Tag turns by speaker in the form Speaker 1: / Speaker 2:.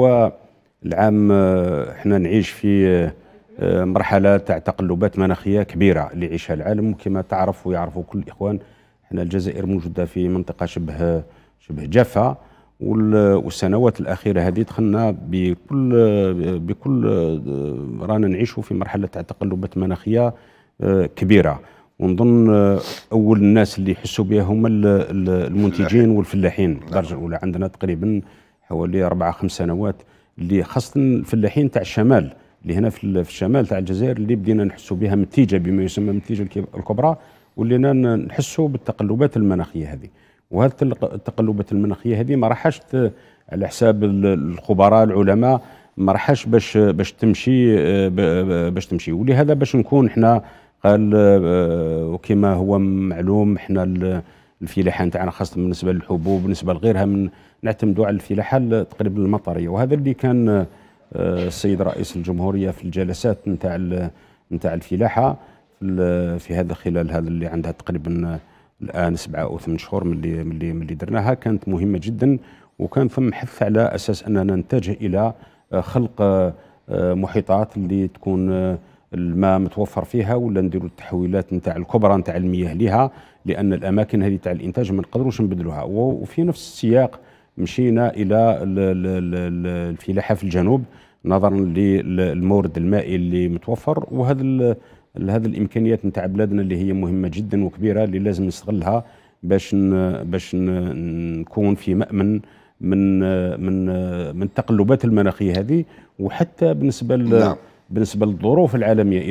Speaker 1: والعام احنا آه، نعيش في آه، آه، مرحله تاع تقلبات مناخيه كبيره اللي يعيشها العالم كما تعرف ويعرفوا كل الاخوان احنا الجزائر موجوده في منطقه شبه شبه جافه والسنوات الاخيره هذه دخلنا بكل بكل رانا نعيشوا في مرحله تاع تقلبات مناخيه كبيره ونظن اول الناس اللي يحسوا بها هما المنتجين والفلاحين الدرجه نعم. الاولى عندنا تقريبا حوالي أربع خمس سنوات اللي خاصة الفلاحين تاع الشمال اللي هنا في الشمال تاع الجزائر اللي بدينا نحسوا بها متيجة بما يسمى النتيجة الكبرى ولينا نحسوا بالتقلبات المناخية هذه وهذه التقلبات المناخية هذه ما راحش على حساب الخبراء العلماء ما راحش باش باش تمشي باش تمشي ولهذا باش نكون احنا قال آه، آه، وكما هو معلوم احنا الفلاحه نتاعنا خاصه بالنسبه للحبوب بالنسبه لغيرها من نعتمدوا على الفلاحه تقريبا المطريه وهذا اللي كان آه، السيد رئيس الجمهوريه في الجلسات نتاع نتاع الفلاحه في هذا خلال هذا اللي عندها تقريبا الان سبعة او ثمان شهور من اللي من اللي, من اللي درناها كانت مهمه جدا وكان ثم حث على اساس اننا نتجه الى آه، خلق آه، محيطات اللي تكون الماء متوفر فيها ولا نديروا التحويلات نتاع الكبرى نتاع المياه ليها لان الاماكن هذه تاع الانتاج ما نقدروش نبدلوها وفي نفس السياق مشينا الى الفلاحه في الجنوب نظرا للمورد المائي اللي متوفر وهذا هذه الامكانيات نتاع بلادنا اللي هي مهمه جدا وكبيره اللي لازم نستغلها باش باش نكون في مامن من من من التقلبات المناخيه هذه وحتى بالنسبه نعم. بالنسبه للظروف العالميه